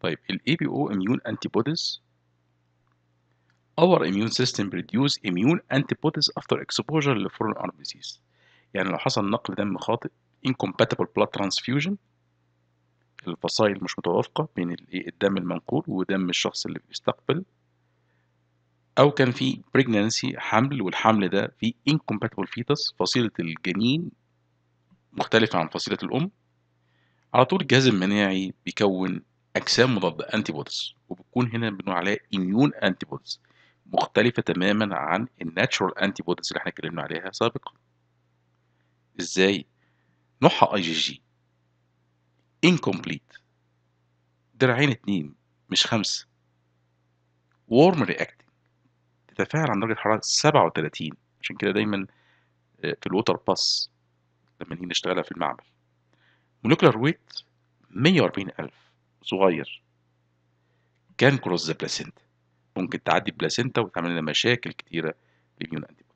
طيب ال APO immune antibodies our immune system produce immune antibodies after exposure foreign arm disease يعني لو حصل نقل دم خاطئ incompatible blood transfusion الفصائل مش متوافقة بين إيه، الدم المنقول ودم الشخص اللي بيستقبل أو كان في pregnancy حمل والحمل ده في incompatible fetus فصيلة الجنين مختلفة عن فصيلة الأم على طول الجهاز المناعي بيكون اجسام مضاده انتي بوديز وبتكون هنا بنقول عليها اميون انتي بوديز مختلفه تماما عن الناتشورال انتي بوديز اللي احنا اتكلمنا عليها سابقا ازاي نوعها اي جي جي incomplete درعين اتنين مش خمسة warm reacting تتفاعل عند درجة حرارة 37 عشان كده دايما آه، في الوتر باس لما نيجي نشتغلها في المعمل molecular weight 140000 صغير كان كروس ذا بلاسينتا ممكن تعدي بلاسينتا وتعمل لنا مشاكل كتيره في انتي